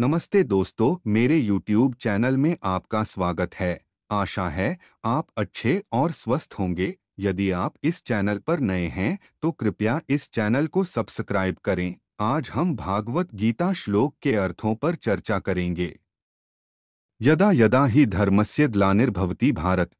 नमस्ते दोस्तों मेरे YouTube चैनल में आपका स्वागत है आशा है आप अच्छे और स्वस्थ होंगे यदि आप इस चैनल पर नए हैं तो कृपया इस चैनल को सब्सक्राइब करें आज हम भागवत गीता श्लोक के अर्थों पर चर्चा करेंगे यदा यदा ही धर्मस्य ग्लानिर्भवती भारत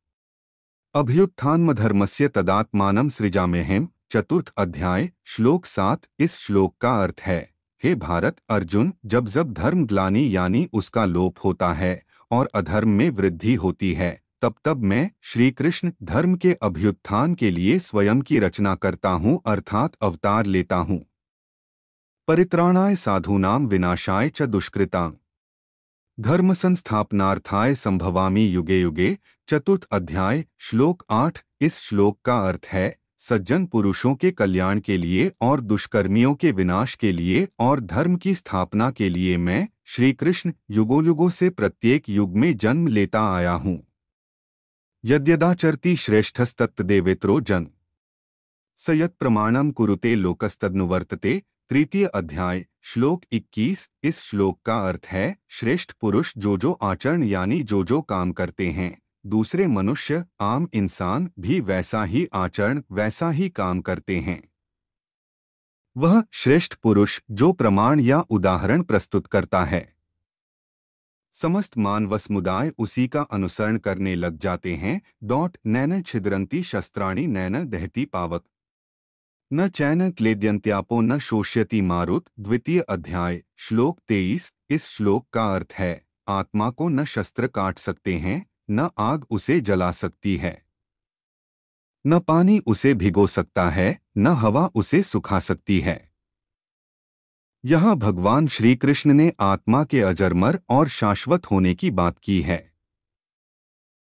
धर्म धर्मस्य तदात्मान सृजामेहम चतुर्थ अध्याय श्लोक सात इस श्लोक का अर्थ है हे भारत अर्जुन जब जब धर्म ग्लानी यानी उसका लोप होता है और अधर्म में वृद्धि होती है तब तब मैं श्री कृष्ण धर्म के अभ्युत्थान के लिए स्वयं की रचना करता हूँ अर्थात अवतार लेता हूँ परित्राणाय साधूनाम विनाशाय च दुष्कृतां धर्म संस्थापनार्थाय संभवामी युगे युगे चतुर्थ अध्याय श्लोक आठ इस श्लोक का अर्थ है सज्जन पुरुषों के कल्याण के लिए और दुष्कर्मियों के विनाश के लिए और धर्म की स्थापना के लिए मैं श्री कृष्ण युगों से प्रत्येक युग में जन्म लेता आया हूँ यद्यदाचरती श्रेष्ठस्तत्देवेत्रो जन सयत प्रमाणम कुरुते लोकस्तनुवर्तते तृतीय अध्याय श्लोक 21 इस श्लोक का अर्थ है श्रेष्ठ पुरुष जो जो आचरण यानी जो जो काम करते हैं दूसरे मनुष्य आम इंसान भी वैसा ही आचरण वैसा ही काम करते हैं वह श्रेष्ठ पुरुष जो प्रमाण या उदाहरण प्रस्तुत करता है समस्त मानव समुदाय उसी का अनुसरण करने लग जाते हैं डॉट नैन छिद्रंती शस्त्राणी नैन दहती पावक न चैन क्लेद्यंत्यापो न शोष्यति मारुत द्वितीय अध्याय श्लोक तेईस इस श्लोक का अर्थ है आत्मा को न शस्त्र काट सकते हैं न आग उसे जला सकती है न पानी उसे भिगो सकता है न हवा उसे सुखा सकती है यहाँ भगवान श्री कृष्ण ने आत्मा के अजरमर और शाश्वत होने की बात की है